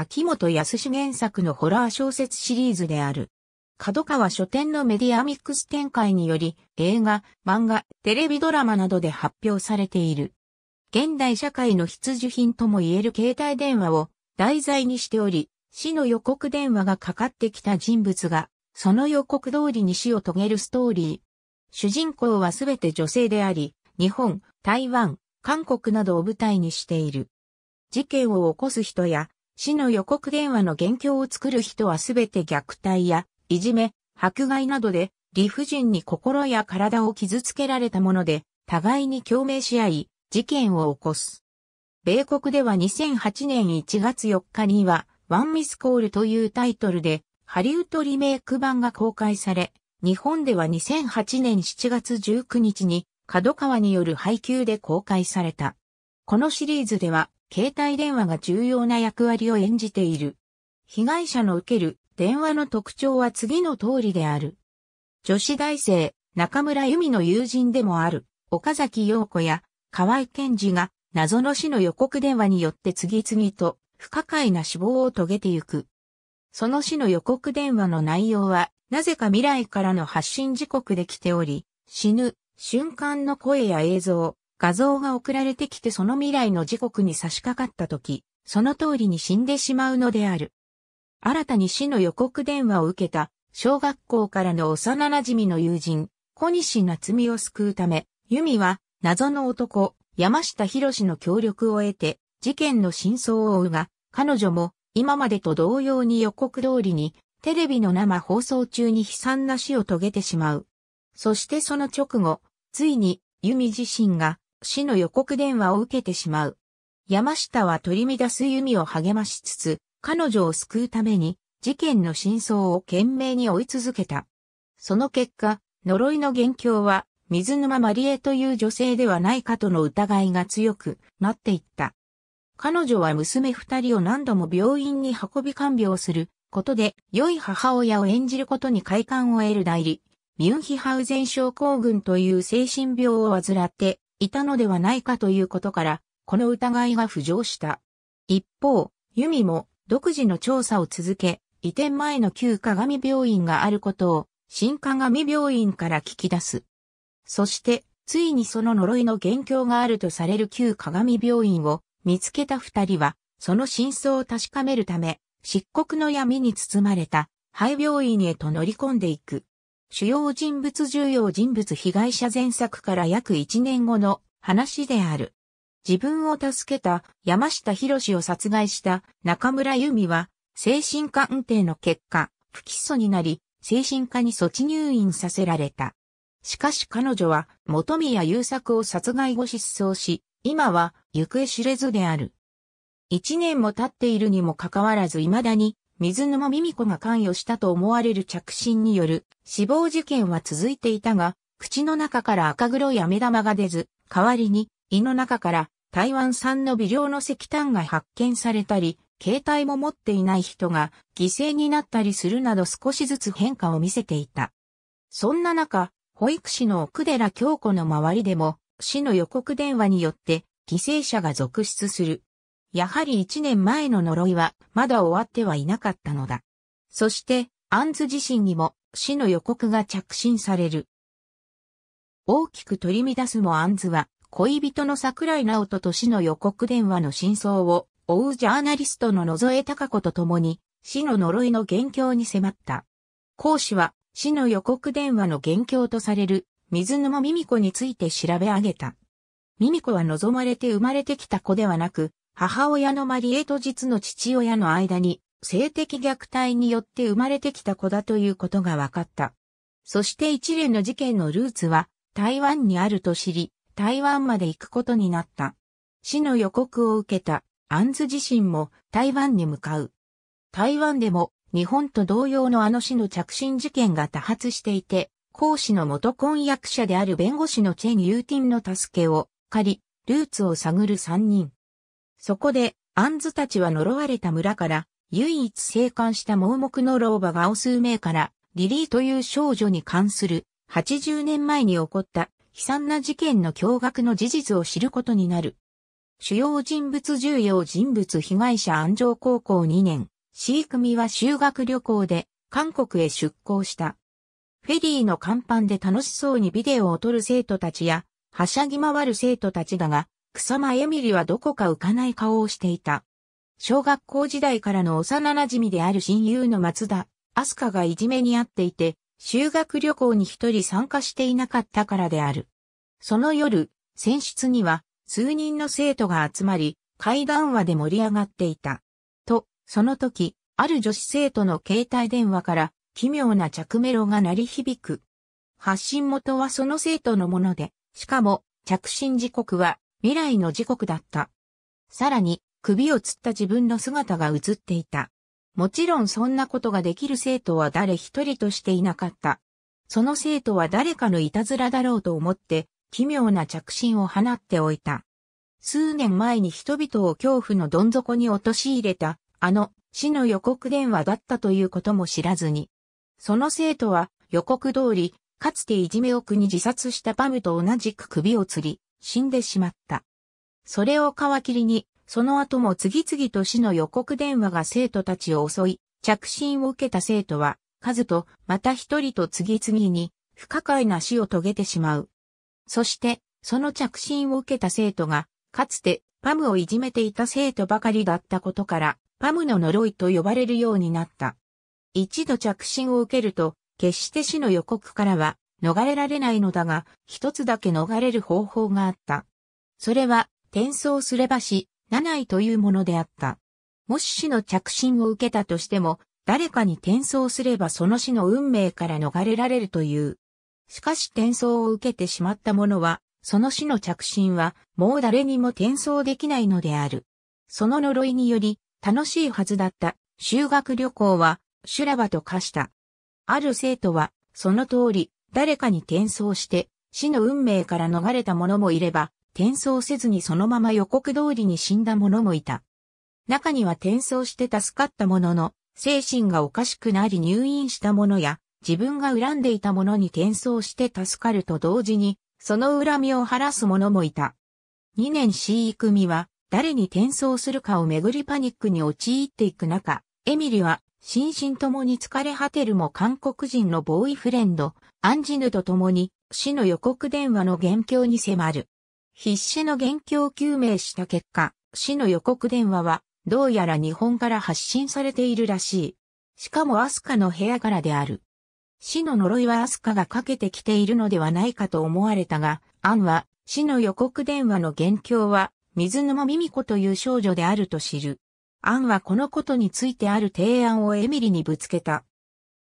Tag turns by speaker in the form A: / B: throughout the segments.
A: 秋元康原作のホラー小説シリーズである。角川書店のメディアミックス展開により、映画、漫画、テレビドラマなどで発表されている。現代社会の必需品とも言える携帯電話を題材にしており、死の予告電話がかかってきた人物が、その予告通りに死を遂げるストーリー。主人公はすべて女性であり、日本、台湾、韓国などを舞台にしている。事件を起こす人や死の予告電話の元凶を作る人はすべて虐待や、いじめ、迫害などで、理不尽に心や体を傷つけられたもので、互いに共鳴し合い、事件を起こす。米国では2008年1月4日には、ワンミスコールというタイトルで、ハリウッドリメイク版が公開され、日本では2008年7月19日に、角川による配給で公開された。このシリーズでは、携帯電話が重要な役割を演じている。被害者の受ける電話の特徴は次の通りである。女子大生、中村由美の友人でもある、岡崎陽子や河合健二が謎の死の予告電話によって次々と不可解な死亡を遂げてゆく。その死の予告電話の内容は、なぜか未来からの発信時刻で来ており、死ぬ瞬間の声や映像、画像が送られてきてその未来の時刻に差し掛かった時、その通りに死んでしまうのである。新たに死の予告電話を受けた、小学校からの幼馴染の友人、小西夏美を救うため、由美は、謎の男、山下博の協力を得て、事件の真相を追うが、彼女も、今までと同様に予告通りに、テレビの生放送中に悲惨な死を遂げてしまう。そしてその直後、ついに、由美自身が、死の予告電話を受けてしまう。山下は取り乱す弓を励ましつつ、彼女を救うために、事件の真相を懸命に追い続けた。その結果、呪いの元凶は、水沼マリエという女性ではないかとの疑いが強くなっていった。彼女は娘二人を何度も病院に運び看病することで、良い母親を演じることに快感を得る代理、ミュンヒハウゼン症候群という精神病を患って、いたのではないかということから、この疑いが浮上した。一方、ユミも独自の調査を続け、移転前の旧鏡病院があることを、新鏡病院から聞き出す。そして、ついにその呪いの元凶があるとされる旧鏡病院を見つけた二人は、その真相を確かめるため、漆黒の闇に包まれた、廃病院へと乗り込んでいく。主要人物重要人物被害者前作から約1年後の話である。自分を助けた山下博士を殺害した中村由美は精神鑑定の結果、不起訴になり、精神科に措置入院させられた。しかし彼女は元宮優作を殺害後失踪し、今は行方知れずである。一年も経っているにもかかわらず未だに水沼美美子が関与したと思われる着信による死亡事件は続いていたが、口の中から赤黒い飴玉が出ず、代わりに胃の中から台湾産の微量の石炭が発見されたり、携帯も持っていない人が犠牲になったりするなど少しずつ変化を見せていた。そんな中、保育士の奥寺京子の周りでも、市の予告電話によって犠牲者が続出する。やはり一年前の呪いはまだ終わってはいなかったのだ。そして、アンズ自身にも死の予告が着信される。大きく取り乱すもアンズは、恋人の桜井直人と死の予告電話の真相を追うジャーナリストの野添隆子と共に、死の呪いの元凶に迫った。講師は、死の予告電話の元凶とされる、水沼美美子について調べ上げた。ミ子は望まれて生まれてきた子ではなく、母親のマリエと実の父親の間に性的虐待によって生まれてきた子だということが分かった。そして一連の事件のルーツは台湾にあると知り、台湾まで行くことになった。死の予告を受けたアンズ自身も台湾に向かう。台湾でも日本と同様のあの死の着信事件が多発していて、講師の元婚約者である弁護士のチェン・ユーティンの助けを借り、ルーツを探る3人。そこで、アンズたちは呪われた村から、唯一生還した盲目の老婆がオ数名から、リリーという少女に関する、80年前に起こった悲惨な事件の驚愕の事実を知ることになる。主要人物重要人物被害者安城高校2年、C 組は修学旅行で韓国へ出港した。フェリーの甲板で楽しそうにビデオを撮る生徒たちや、はしゃぎ回る生徒たちだが、草間エミリはどこか浮かない顔をしていた。小学校時代からの幼馴染である親友の松田、アスカがいじめにあっていて、修学旅行に一人参加していなかったからである。その夜、選出には数人の生徒が集まり、会談話で盛り上がっていた。と、その時、ある女子生徒の携帯電話から奇妙な着メロが鳴り響く。発信元はその生徒のもので、しかも着信時刻は未来の時刻だった。さらに、首をつった自分の姿が映っていた。もちろんそんなことができる生徒は誰一人としていなかった。その生徒は誰かのいたずらだろうと思って、奇妙な着信を放っておいた。数年前に人々を恐怖のどん底に陥れた、あの、死の予告電話だったということも知らずに。その生徒は予告通り、かつていじめを苦に自殺したパムと同じく首を吊り、死んでしまった。それを皮切りに、その後も次々と死の予告電話が生徒たちを襲い、着信を受けた生徒は、数とまた一人と次々に不可解な死を遂げてしまう。そして、その着信を受けた生徒が、かつてパムをいじめていた生徒ばかりだったことから、パムの呪いと呼ばれるようになった。一度着信を受けると、決して死の予告からは逃れられないのだが、一つだけ逃れる方法があった。それは、転送すれば死、七位というものであった。もし死の着信を受けたとしても、誰かに転送すればその死の運命から逃れられるという。しかし転送を受けてしまった者は、その死の着信はもう誰にも転送できないのである。その呪いにより、楽しいはずだった修学旅行は修羅場と化した。ある生徒は、その通り、誰かに転送して、死の運命から逃れた者もいれば、転送せずにそのまま予告通りに死んだ者もいた。中には転送して助かった者のの、精神がおかしくなり入院した者や、自分が恨んでいた者に転送して助かると同時に、その恨みを晴らす者もいた。2年 C 組は、誰に転送するかをめぐりパニックに陥っていく中、エミリは心身ともに疲れ果てるも韓国人のボーイフレンド、アンジヌと共に死の予告電話の元凶に迫る。必死の元凶を究明した結果、死の予告電話はどうやら日本から発信されているらしい。しかもアスカの部屋からである。死の呪いはアスカがかけてきているのではないかと思われたが、アンは死の予告電話の元凶は水沼美美子という少女であると知る。アンはこのことについてある提案をエミリにぶつけた。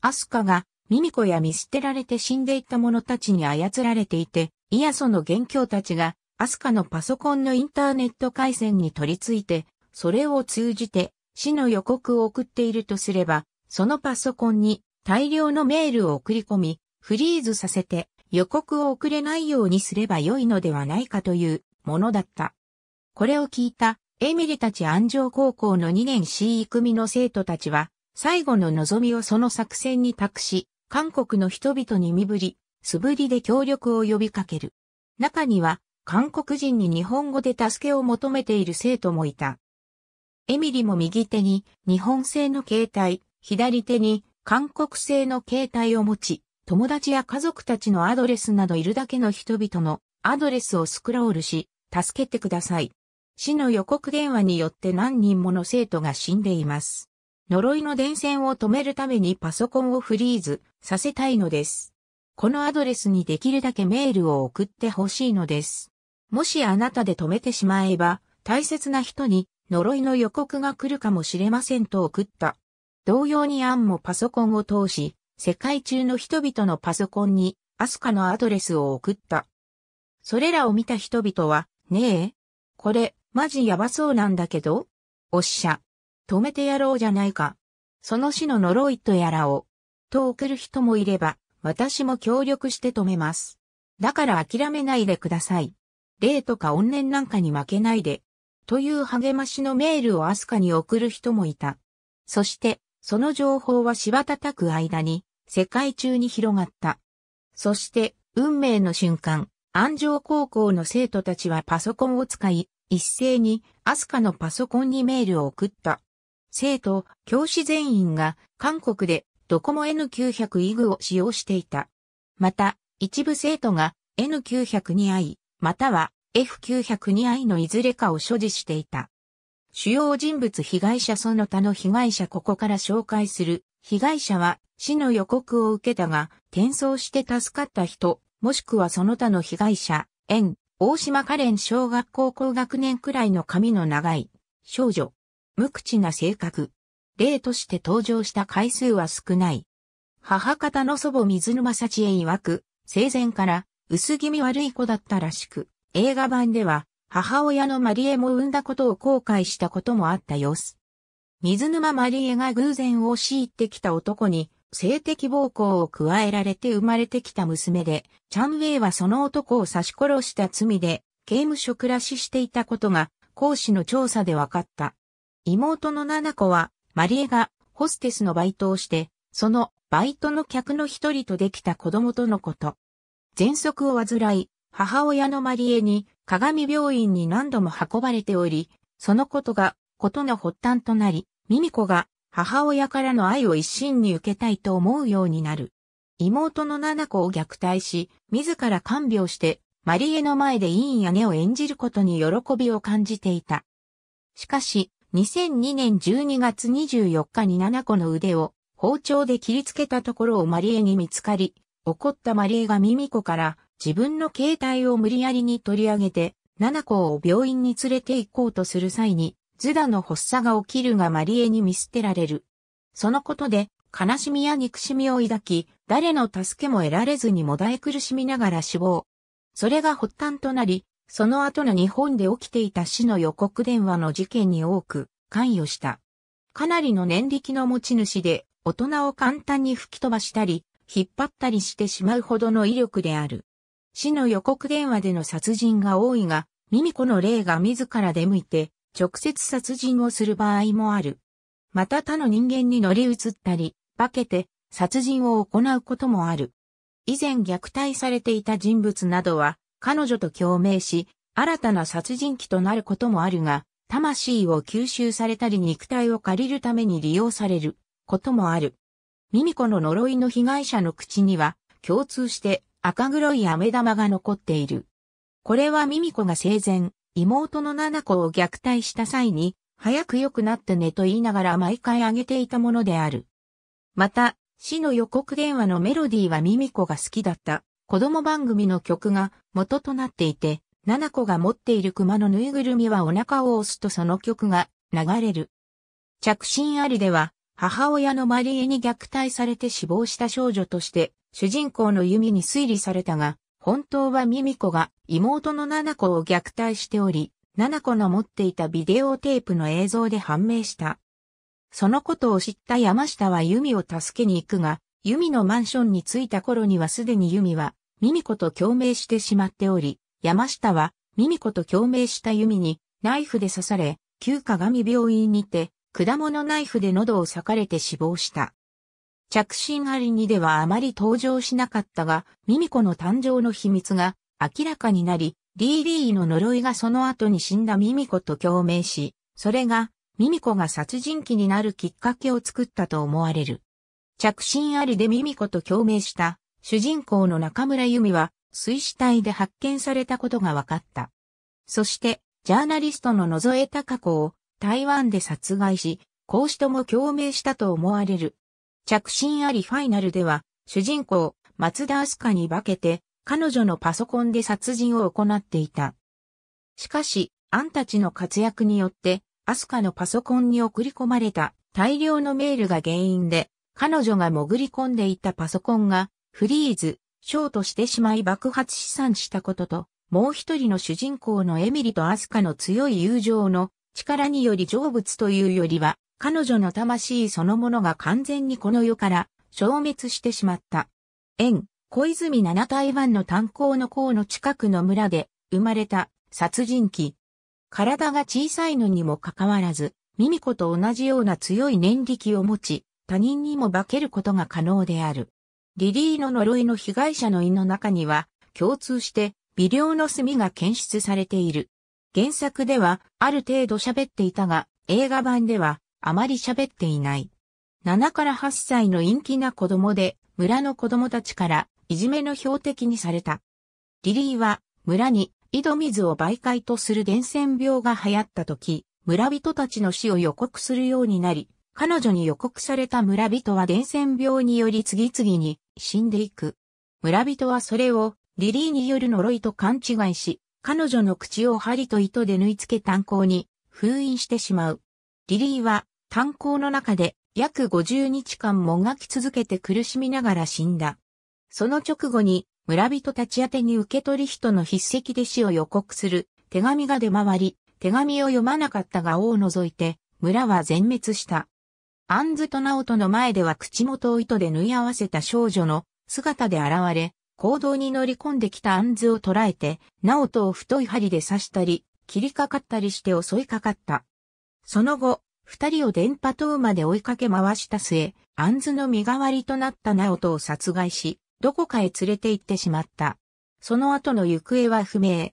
A: アスカがミミコや見捨てられて死んでいった者たちに操られていて、イヤソの元凶たちがアスカのパソコンのインターネット回線に取り付いて、それを通じて死の予告を送っているとすれば、そのパソコンに大量のメールを送り込み、フリーズさせて予告を送れないようにすれば良いのではないかというものだった。これを聞いたエミリたち安城高校の2年 C 組の生徒たちは、最後の望みをその作戦に託し、韓国の人々に身振り、素振りで協力を呼びかける。中には、韓国人に日本語で助けを求めている生徒もいた。エミリも右手に日本製の携帯、左手に韓国製の携帯を持ち、友達や家族たちのアドレスなどいるだけの人々のアドレスをスクロールし、助けてください。死の予告電話によって何人もの生徒が死んでいます。呪いの伝染を止めるためにパソコンをフリーズさせたいのです。このアドレスにできるだけメールを送ってほしいのです。もしあなたで止めてしまえば、大切な人に呪いの予告が来るかもしれませんと送った。同様にアンもパソコンを通し、世界中の人々のパソコンにアスカのアドレスを送った。それらを見た人々は、ねえ、これ、マジやばそうなんだけどおっしゃ。止めてやろうじゃないか。その死の呪いとやらを。と送る人もいれば、私も協力して止めます。だから諦めないでください。霊とか怨念なんかに負けないで。という励ましのメールをアスカに送る人もいた。そして、その情報はした叩く間に、世界中に広がった。そして、運命の瞬間、安城高校の生徒たちはパソコンを使い、一斉にアスカのパソコンにメールを送った。生徒、教師全員が韓国でドコモ N900 イグを使用していた。また、一部生徒が N902i、または F902i のいずれかを所持していた。主要人物被害者その他の被害者ここから紹介する。被害者は死の予告を受けたが、転送して助かった人、もしくはその他の被害者、N、大島カレン小学校高学年くらいの髪の長い少女。無口な性格。例として登場した回数は少ない。母方の祖母水沼幸恵曰く、生前から薄気味悪い子だったらしく、映画版では母親のマリエも産んだことを後悔したこともあった様子。水沼マリエが偶然押し入ってきた男に性的暴行を加えられて生まれてきた娘で、チャンウェイはその男を刺し殺した罪で、刑務所暮らししていたことが、講師の調査で分かった。妹の七子は、マリエがホステスのバイトをして、そのバイトの客の一人とできた子供とのこと。喘息を患い、母親のマリエに鏡病院に何度も運ばれており、そのことが、ことの発端となり、ミミコが母親からの愛を一身に受けたいと思うようになる。妹の七子を虐待し、自ら看病して、マリエの前でいい姉を演じることに喜びを感じていた。しかし、2002年12月24日に七子の腕を包丁で切りつけたところをマリエに見つかり、怒ったマリエがミミコから自分の携帯を無理やりに取り上げて、七子を病院に連れて行こうとする際に、ズダの発作が起きるがマリエに見捨てられる。そのことで、悲しみや憎しみを抱き、誰の助けも得られずにもだえ苦しみながら死亡。それが発端となり、その後の日本で起きていた死の予告電話の事件に多く関与した。かなりの年力の持ち主で、大人を簡単に吹き飛ばしたり、引っ張ったりしてしまうほどの威力である。死の予告電話での殺人が多いが、ミミコの霊が自ら出向いて、直接殺人をする場合もある。また他の人間に乗り移ったり、化けて殺人を行うこともある。以前虐待されていた人物などは、彼女と共鳴し、新たな殺人鬼となることもあるが、魂を吸収されたり肉体を借りるために利用されることもある。ミミコの呪いの被害者の口には共通して赤黒い飴玉が残っている。これはミミコが生前妹の七子を虐待した際に、早く良くなってねと言いながら毎回あげていたものである。また、死の予告電話のメロディーはミミコが好きだった子供番組の曲が元となっていて、七子が持っている熊のぬいぐるみはお腹を押すとその曲が流れる。着信ありでは、母親のマリエに虐待されて死亡した少女として、主人公の弓に推理されたが、本当はミミコが妹のナナコを虐待しており、ナナコの持っていたビデオテープの映像で判明した。そのことを知った山下はユミを助けに行くが、ユミのマンションに着いた頃にはすでにユミは、ミミコと共鳴してしまっており、山下は、ミミコと共鳴したユミに、ナイフで刺され、旧鏡病院にて、果物ナイフで喉を裂かれて死亡した。着信ありにではあまり登場しなかったが、ミミコの誕生の秘密が明らかになり、リーリーの呪いがその後に死んだミミコと共鳴し、それがミミコが殺人鬼になるきっかけを作ったと思われる。着信ありでミミコと共鳴した主人公の中村由美は水死体で発見されたことが分かった。そして、ジャーナリストの野添隆子を台湾で殺害し、孔子とも共鳴したと思われる。着信ありファイナルでは、主人公、松田明日香に化けて、彼女のパソコンで殺人を行っていた。しかし、アンたちの活躍によって、アスカのパソコンに送り込まれた大量のメールが原因で、彼女が潜り込んでいたパソコンがフリーズ、ショートしてしまい爆発資産したことと、もう一人の主人公のエミリとアスカの強い友情の力により成仏というよりは、彼女の魂そのものが完全にこの世から消滅してしまった。縁、小泉七台湾の炭鉱の港の近くの村で生まれた殺人鬼。体が小さいのにもかかわらず、ミミコと同じような強い念力を持ち、他人にも化けることが可能である。リリーの呪いの被害者の胃の中には、共通して微量の炭が検出されている。原作では、ある程度喋っていたが、映画版では、あまり喋っていない。7から8歳の陰気な子供で、村の子供たちからいじめの標的にされた。リリーは村に井戸水を媒介とする伝染病が流行った時、村人たちの死を予告するようになり、彼女に予告された村人は伝染病により次々に死んでいく。村人はそれをリリーによる呪いと勘違いし、彼女の口を針と糸で縫い付け炭鉱に封印してしまう。リリーは炭鉱の中で約50日間もがき続けて苦しみながら死んだ。その直後に村人たち宛てに受け取り人の筆跡で死を予告する手紙が出回り、手紙を読まなかったがを除いて村は全滅した。アンズとナオトの前では口元を糸で縫い合わせた少女の姿で現れ、行動に乗り込んできたアンズを捕らえて、ナオトを太い針で刺したり、切りかかったりして襲いかかった。その後、二人を電波塔まで追いかけ回した末、アズの身代わりとなったナオトを殺害し、どこかへ連れて行ってしまった。その後の行方は不明。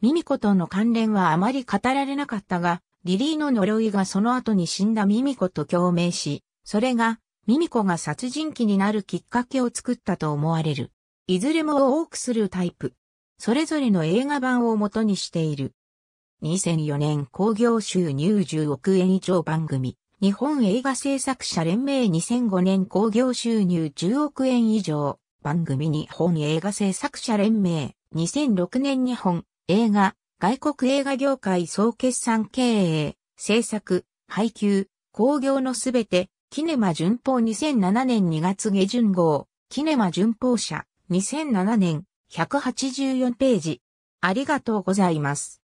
A: ミミコとの関連はあまり語られなかったが、リリーの呪いがその後に死んだミミコと共鳴し、それがミミコが殺人鬼になるきっかけを作ったと思われる。いずれも多くするタイプ。それぞれの映画版を元にしている。2004年興行収入10億円以上番組、日本映画制作者連盟2005年興行収入10億円以上、番組日本映画制作者連盟、2006年日本、映画、外国映画業界総決算経営、制作、配給、興行のすべて、キネマ巡報2007年2月下旬号、キネマ巡報社、2007年、184ページ。ありがとうございます。